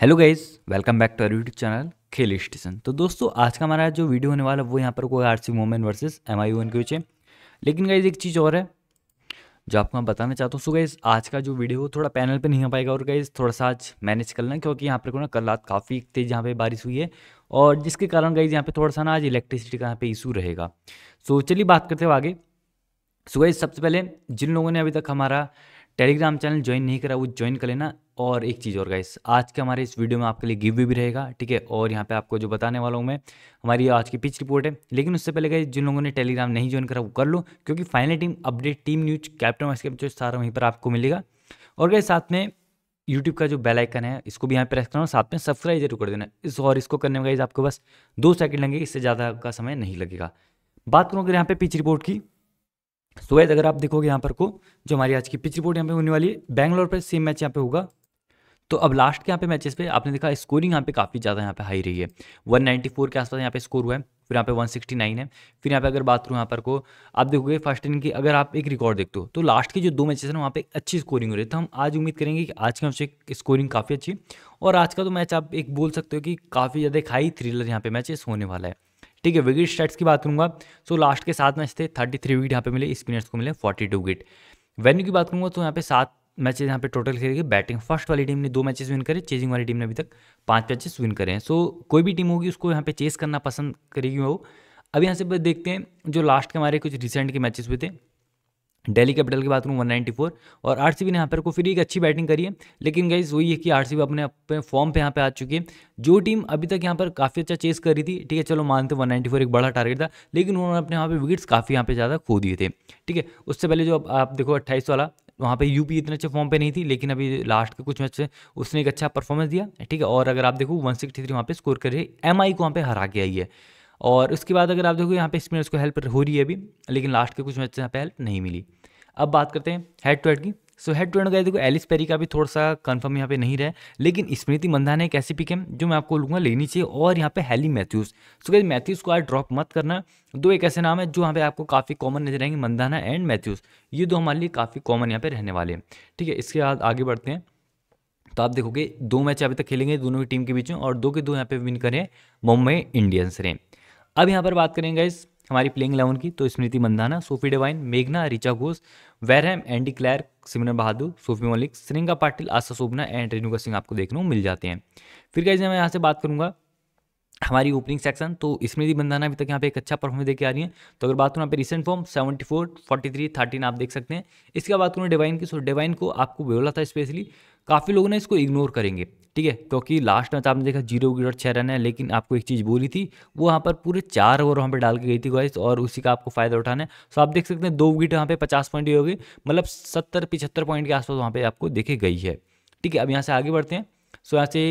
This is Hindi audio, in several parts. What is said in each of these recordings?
hello guys welcome back to our YouTube channel Khel station तो दोस्तों आज का हमारा जो वीडियो होने वाला वो यहाँ पर कोई R C women versus M I के बीच लेकिन गाइज एक चीज़ और है जो आपको मैं बताना चाहता हूँ सो गाइज आज का जो वीडियो थोड़ा पैनल पे नहीं आ पाएगा और गाइज थोड़ा सा आज मैनेज कर लें क्योंकि यहाँ पर ना कल रात काफ़ी तेज़ यहाँ पर बारिश हुई है और जिसके कारण गाइज यहाँ पर थोड़ा सा ना आज इलेक्ट्रिसिटी का यहाँ पर इशू रहेगा सो चलिए बात करते हो आगे सो गाइज सबसे पहले जिन लोगों ने अभी तक हमारा टेलीग्राम चैनल ज्वाइन नहीं करा वो ज्वाइन कर लेना और एक चीज़ और गाइस आज के हमारे इस वीडियो में आपके लिए गिव भी रहेगा ठीक है और यहाँ पे आपको जो बताने वाला हूँ मैं हमारी आज की पिच रिपोर्ट है लेकिन उससे पहले गए जिन लोगों ने टेलीग्राम नहीं ज्वाइन करा वो कर लो क्योंकि final team update team news captain vice captain सारा वहीं पर आपको मिलेगा और गए साथ में यूट्यूब का जो बेलाइकन है इसको भी यहाँ प्रेस करना साथ में सब्सक्राइब जरूर कर देना इस और इसको करने में गाइज आपको बस दो सेकेंड लगेंगे इससे ज़्यादा का समय नहीं लगेगा बात करूँ अगर यहाँ पर पिच रिपोर्ट की सो तो वैसे अगर आप देखोगे यहाँ पर को जो हमारी आज की पिच रिपोर्ट यहाँ पे होने वाली है बैंगलोर पर सेम मैच यहाँ पे होगा तो अब लास्ट के यहाँ पे मैचेस पे आपने देखा स्कोरिंग यहाँ पे काफ़ी ज़्यादा यहाँ पे हाई रही है 194 के आसपास यहाँ पे स्कोर हुआ है फिर यहाँ पे 169 है फिर यहाँ पे अगर बात करूँ यहाँ पर को आप देखोगे फर्स्ट इन की अगर आप एक रिकॉर्ड देखते हो तो लास्ट के जो दो मैचेस हैं वहाँ पे अच्छी स्कोरिंग हो रही है तो हम आज उम्मीद करेंगे कि आज का मैच स्कोरिंग काफ़ी अच्छी और आज का तो मैच आप एक बोल सकते हो कि काफ़ी ज़्यादा एक हाई थ्रिलर यहाँ पे मैचेस होने वाला है ठीक है विकेट स्टैट्स की बात करूँगा सो लास्ट के सात मैच थे थर्टी थ्री विकेट यहाँ पे मिले स्पिनर्स को मिले फोर्टी टू विकेट वेन्यू की बात करूँगा तो यहाँ पे सात मैचेस यहाँ पे टोटल खेले गए बैटिंग फर्स्ट वाली टीम ने दो मैचेस विन करे चेजिंग वाली टीम ने अभी तक पांच मैचेस विन करे हैं सो कोई भी टीम होगी उसको यहाँ पे चेस करना पसंद करेगी वो अब यहाँ से देखते हैं जो लास्ट के हमारे कुछ रिसेंट के मैचेस हुए थे डेली कैपिटल की बात करूँ 194 और आर ने यहाँ पर को फिर एक अच्छी बैटिंग करी है लेकिन गाइज वही है कि आर अपने अपने फॉर्म पे यहाँ पे आ चुकी है जो टीम अभी तक यहाँ पर काफ़ी अच्छा चेस कर रही थी ठीक है चलो मानते 194 एक बड़ा टारगेट था लेकिन उन्होंने अपने यहाँ पे विकेट्स काफ़ी यहाँ पे ज़्यादा खो दिए थे ठीक है उससे पहले जो आप देखो अट्ठाईस वाला वहाँ पे यूपी इतने अच्छे फॉर्म पे नहीं थी लेकिन अभी लास्ट के कुछ मैच से उसने एक अच्छा परफॉर्मेंस दिया ठीक है और अगर आप देखो 163 सिक्सटी थ्री वहाँ पर स्कोर कर रही है एम को वहाँ पे हरा के आई है और उसके बाद अगर आप देखो यहाँ पे इसमें उसको हेल्प हो रही है अभी लेकिन लास्ट के कुछ मैच यहाँ पे हेल्प नहीं मिली अब बात करते हैं हेड टू हेड की सो हेड टू हेड गए देखो एलिस पेरी का भी थोड़ा सा कंफर्म यहाँ पे नहीं रहा लेकिन स्मृति मंदाना एक ऐसी पिक है जो मैं आपको लूँगा लेनी चाहिए और यहाँ पे हैली मैथ्यूज सो गई मैथ्यूज को आज ड्रॉप मत करना दो एक ऐसे नाम है जो यहाँ पे आपको काफ़ी कॉमन नजर आएंगे मंदाना एंड मैथ्यूज ये दो हमारे लिए काफ़ी कॉमन यहाँ पे रहने वाले हैं ठीक है इसके बाद आगे बढ़ते हैं तो आप देखोगे दो मैच अभी तक खेलेंगे दोनों ही टीम के बीच में और दो के दो यहाँ पे विन करें मुंबई इंडियंस रहें अब यहाँ पर बात करेंगे इस हमारी प्लेइंग इलेवन की तो स्मृति मंदाना सोफी डिवाइन मेघना रिचा घोष वैरहम एंडी क्लैर सिमरन बहादुर सोफी मलिक श्रृंगा पाटिल आशा शोभना एंड रेणुका सिंह आपको देखने को मिल जाते हैं फिर कैसे मैं यहाँ से बात करूँगा हमारी ओपनिंग सेक्शन तो इसमें भी बंदाना अभी तक यहाँ पे एक अच्छा परफॉर्मेंस देखे आ रही है तो अगर बात करूँ यहाँ पे रिसेंट फॉर्म 74, 43, थर्टीन आप देख सकते हैं इसके बाद बात करूँ डिवाइन की सो डिवाइन को आपको बोला था स्पेशली काफ़ी लोगों ने इसको इग्नोर करेंगे ठीक है क्योंकि लास्ट मैच आपने देखा जीरो और छः रन है लेकिन आपको एक चीज़ बोली थी वो यहाँ पर पूरे चार ओवर वहाँ पर डाल के गई थी गाइस और उसी का आपको फायदा उठाना है सो आप देख सकते हैं दो विकेट यहाँ पे पचास पॉइंट हो गए मतलब सत्तर पिछहत्तर पॉइंट के आसपास वहाँ पर आपको देखे गई है ठीक है अब यहाँ से आगे बढ़ते हैं सो यहाँ से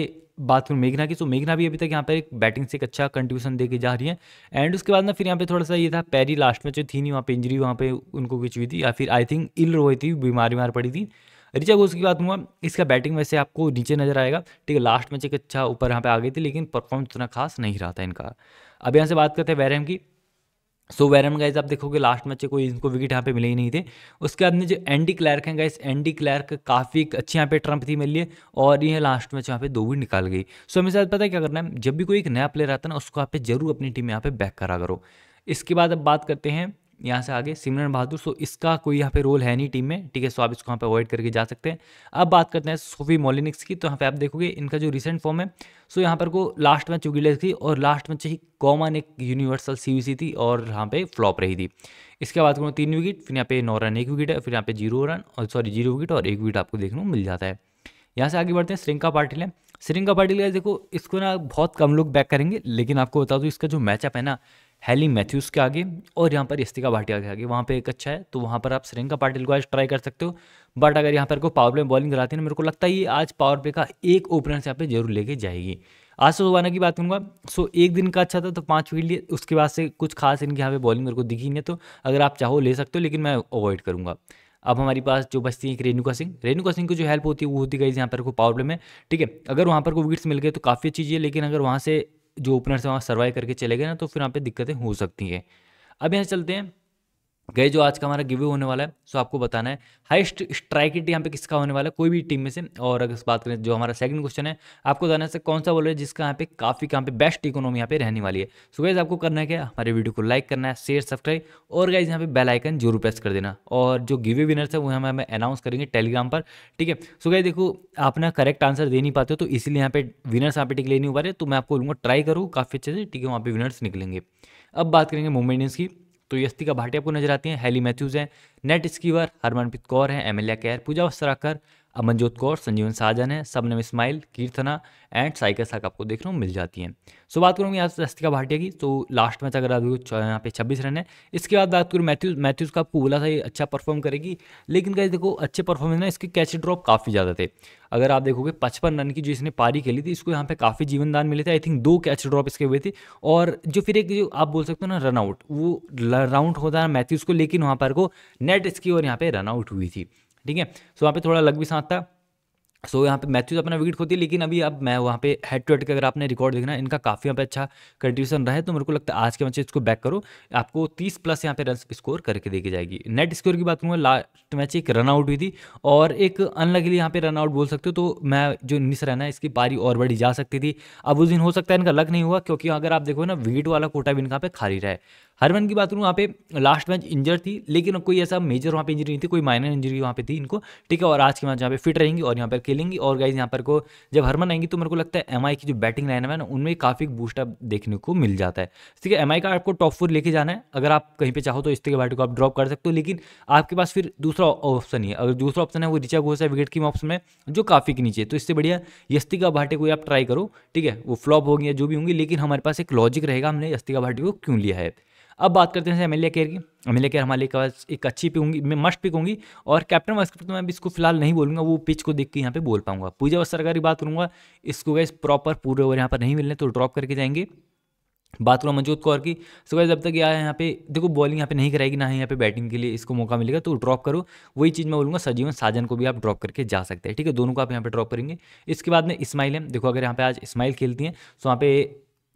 बात करूँ मेघना की सो मेघना भी अभी तक यहाँ पर एक बैटिंग से एक अच्छा कंट्रीब्यूशन दे के जा रही है एंड उसके बाद ना फिर यहाँ पे थोड़ा सा ये था पैरी लास्ट में जो थी नहीं वहाँ पे इंजरी वहाँ पे उनको कुछ हुई थी या फिर आई थिंक इल हुई थी बीमार बीमार पड़ी थी रिचा घोष की बात हुआ इसका बैटिंग वैसे आपको नीचे नजर आएगा ठीक है लास्ट मैच एक अच्छा ऊपर यहाँ पे आ गई थी लेकिन परफॉर्मेंस उतना खास नहीं रहा था इनका अब यहाँ से बात करते हैं वैरम की सो वैरम गाइज आप देखोगे लास्ट मैच कोई इनको विकेट यहाँ पे मिले ही नहीं थे उसके बाद में जो एंडी क्लैर्क हैं गाइज एंडी क्लैर्क काफ़ी अच्छी यहाँ पे ट्रंप थी मिली है और ये लास्ट मैच यहाँ पे दो भी निकाल गई सो हमें शायद पता है क्या करना है जब भी कोई एक नया प्लेयर आता है ना उसको आप जरूर अपनी टीम यहाँ पे बैक करा करो इसके बाद अब बात करते हैं यहाँ से आगे सिमरन बहादुर सो इसका कोई यहाँ पे रोल है नहीं टीम में ठीक है सो आप इसको यहाँ पे अवॉइड करके जा सकते हैं अब बात करते हैं सोफी मोलिनिक्स की तो यहाँ पे आप देखोगे इनका जो रिसेंट फॉर्म है सो यहाँ पर को लास्ट मैच चुगिलेस थी और लास्ट मैच ही कॉमन एक यूनिवर्सल सी थी और यहाँ पे फ्लॉप रही थी इसके बाद करूँ तीन विकेट फिर यहाँ पे नौ रन एक विकेट है फिर यहाँ पे जीरो रन और सॉरी जीरो विकेट और एक विकेट आपको देखने को मिल जाता है यहाँ से आगे बढ़ते हैं श्रृंका पाटिल है श्रृंका पाटिल का देखो इसको ना बहुत कम लोग बैक करेंगे लेकिन आपको बता दूँ इसका जो मैचअप है ना हैली मैथ्यूज़ के आगे और यहाँ पर इस्तिका भाटिया के आगे वहाँ पे एक अच्छा है तो वहाँ पर आप श्रृंका पाटिल को आज ट्राई कर सकते हो बट अगर यहाँ पर कोई पावर प्ले बॉलिंग कराती है ना मेरे को लगता है ये आज पावर प्ले का एक ओपनर से यहाँ पे जरूर लेके जाएगी आज से तो सुबाना की बात करूँगा सो एक दिन का अच्छा था तो पाँच विकेट लिए उसके बाद से कुछ खास इनके यहाँ पे बॉलिंग मेरे को दिखी नहीं तो अगर आप चाहो ले सकते हो लेकिन मैं अवॉइड करूँगा अब हमारे पास जो बचती है एक रेणुका सिंह रेणुका सिंह को जो हेल्प होती है वो होती गई यहाँ पर को पावर प्ले में ठीक है अगर वहाँ पर को विकेट्स मिल गए तो काफ़ी अच्छी चीज़ है लेकिन अगर वहाँ से जो ओपनर्स से वहाँ सर्वाइव करके चले गए ना तो फिर वहाँ पर दिक्कतें हो सकती हैं अब यहाँ चलते हैं गए जो आज का हमारा गिव्यू होने वाला है सो आपको बताना है हाइस्ट स्ट्राइक रेट यहाँ पे किसका होने वाला है कोई भी टीम में से और अगर बात करें जो हमारा सेकंड क्वेश्चन है आपको बताना है कौन सा बॉलर है जिसका यहाँ पे काफ़ी यहाँ पे बेस्ट इकोनॉमी यहाँ पे रहने वाली है सो गाइज आपको करना है क्या हमारे वीडियो को लाइक करना है शेयर सब्सक्राइब और गाइज यहाँ पे बेलाइकन जरूर प्रेस कर देना और जो गिव्य विनर्स है वो हम हमें अनाउंस करेंगे टेलीग्राम पर ठीक है सो गाइज देखो आप ना करेक्ट आंसर दे नहीं पाते हो तो इसलिए यहाँ पे विनर्स यहाँ पे टिक ले नहीं हो पा रहे तो मैं आपको बोलूँगा ट्राई करूँ काफ़ी अच्छे से ठीक है वहाँ पे विनर्स निकलेंगे अब बात करेंगे मुंबई इंडियंस की तो यस्तिका भाटिया को नजर आती हैं हैली मैथ्यूज हैं नेट स्कीवर हरमनप्रीत कौर हैं एमएलए कैर पूजा वस्त्राकर अमनजोत कौर संजीवन साजन है Shabnim Ismail Keerthana and Saika Ishaque आपको देखने को मिल जाती हैं सो बात करूँगी यहाँ से रस्तिका भाटिया की तो लास्ट मैच अगर अभी यहाँ पे छब्बीस रन है इसके बाद बात करूँ मैथ्यूज मैथ्यूज का आपको बोला था ये अच्छा परफॉर्म करेगी लेकिन कहीं देखो अच्छे परफॉर्मेंस ना इसके कैच ड्रॉप काफ़ी ज़्यादा थे अगर आप देखोगे पचपन रन की जो इसने पारी खेली थी इसको यहाँ पे काफ़ी जीवनदान मिले थे आई थिंक दो कैच ड्रॉप इसके हुए थे और जो फिर एक जो आप बोल सकते हो ना रनआउट वो राउंड होता है मैथ्यूज़ को लेकिन वहाँ पर को नेट इसकी और यहाँ पे रनआउट हुई थी ठीक है सो वहाँ पे थोड़ा लग भी साथ था सो so, यहाँ पे मैथ्यूज अपना विकेट खोती है लेकिन अभी अब मैं वहाँ पे हेड टू हेड के अगर आपने रिकॉर्ड देखना इनका काफ़ी यहाँ पे अच्छा कंट्रीब्यूशन रहा है तो मेरे को लगता है आज के मैच इसको बैक करो आपको 30 प्लस यहाँ पे रन स्कोर करके देखी जाएगी नेट स्कोर की बात करूँगा लास्ट मैच एक रनआउट हुई थी और एक अनलगली यहाँ पे रनआउट बोल सकते हो तो मैं जो इन्नीस रन है इसकी पारी और बढ़ी जा सकती थी अब उस दिन हो सकता है इनका लक नहीं हुआ क्योंकि अगर आप देखो ना विकेट वाला कोटा भी इनका पे खाली रहा है हर वन की बात करूँ वहाँ पे लास्ट मैच इंजर थी लेकिन कोई ऐसा मेजर वहाँ पे इंजरी नहीं थी कोई माइनर इंजरी वहाँ पे थी इनको ठीक है और आज के मैच यहाँ पे फिट रहेंगी और यहाँ पर खेलेंगी और गाइज यहाँ पर को जब हरमन आएंगी तो मेरे को लगता है एम की जो बैटिंग लाइन है ना उनमें काफ़ी बूस्टअप देखने को मिल जाता है ठीक है एम का आपको टॉप फोर लेके जाना है अगर आप कहीं पर चाहो तो इस तरह के को आप ड्रॉप कर सकते हो लेकिन आपके पास फिर दूसरा ऑप्शन ही है अगर दूसरा ऑप्शन है वो रिचा घोष है विकेट की ऑप्शन में जो काफ़ी के नीचे तो इससे बढ़िया यस्तिका भाटे को आप ट्राई करो ठीक है वो फ्लॉप होगी या जो भी होंगी लेकिन हमारे पास एक लॉजिक रहेगा हमने यस्तिका भाटी को क्यों लिया है अब बात करते हैं एम केयर की एम केयर हमारे पास एक अच्छी पिक होंगी मस्ट पिक होंगी और कैप्टन वाइस कैप्टन तो मैं अभी इसको फिलहाल नहीं बोलूँगा वो पिच को देख के यहाँ पे बोल पाऊंगा पूजा वस्त्र की बात करूँगा इसको गए प्रॉपर पूरे ओवर यहाँ पर नहीं मिलने तो ड्रॉप करके जाएंगे बात करूँ मनजोत कौर की सो तो जब तक यहाँ यहाँ पे देखो बॉलिंग यहाँ पे नहीं कराएगी ना ही यहाँ पे बैटिंग के लिए इसको मौका मिलेगा तो ड्रॉप करो वही चीज़ मैं बोलूँगा सजीवन साजन को भी आप ड्रॉप करके जा सकते हैं ठीक है दोनों को आप यहाँ पे ड्रॉप करेंगे इसके बाद में इस्माइल है देखो अगर यहाँ पे आज इस्माइल खेलती हैं तो वहाँ पे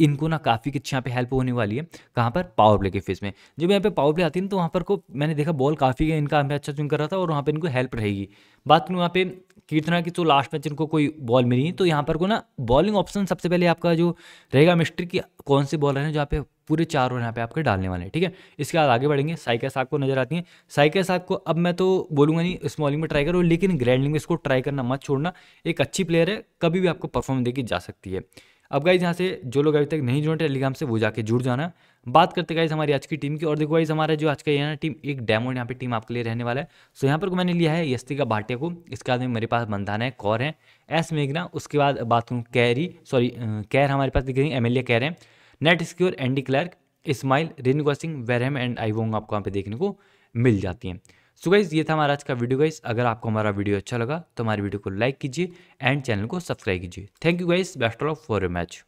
इनको ना काफ़ी कुछ यहाँ पे हेल्प होने वाली है कहाँ पर पावर प्ले के फेज में जब यहाँ पे पावर प्ले आती है तो वहाँ पर को मैंने देखा बॉल काफ़ी इनका हमें अच्छा चुन कर रहा था और वहाँ पर इनको हेल्प रहेगी बात करूँ वहाँ पे कितना की तो लास्ट मैच इनको कोई बॉल मिली तो यहाँ पर को ना बॉलिंग ऑप्शन सबसे पहले आपका जो रहेगा मिस्ट्री की कौन से बॉलर हैं जो पे पूरे चार ओवर यहाँ पे आपके डालने वाले हैं ठीक है इसके बाद आगे बढ़ेंगे साइका साग को नजर आती है साइका साहब को अब मैं तो बोलूँगा नहीं स्मॉलिंग में ट्राई करो लेकिन ग्रैंडिंग में इसको ट्राई करना मत छोड़ना एक अच्छी प्लेयर है कभी भी आपको परफॉर्म देखी जा सकती है अब गाइज यहाँ से जो लोग अभी तक नहीं जुड़े टेलीग्राम से वो जाके जुड़ जाना बात करते गाइज हमारी आज की टीम की और देखो गाइज हमारा जो आज का यहाँ टीम एक डेमो यहाँ पे टीम आपके लिए रहने वाला है सो यहाँ पर को मैंने लिया है यस्तिका भाटिया को इसके बाद में मेरे पास बंधाना है कौर है एस मेघना उसके बाद बात करूँ कैरी सॉरी कैर हमारे पास दिख रही है एम कैर है नेट स्क्योर एंडी क्लर्क Ismail Renuka Singh Wareham and Issy Wong आपको यहाँ पे देखने को मिल जाती हैं सो गाइज़ ये था हमारा आज का वीडियो गाइज़ अगर आपको हमारा वीडियो अच्छा लगा तो हमारी वीडियो को लाइक कीजिए एंड चैनल को सब्सक्राइब कीजिए thank you guys best of for a match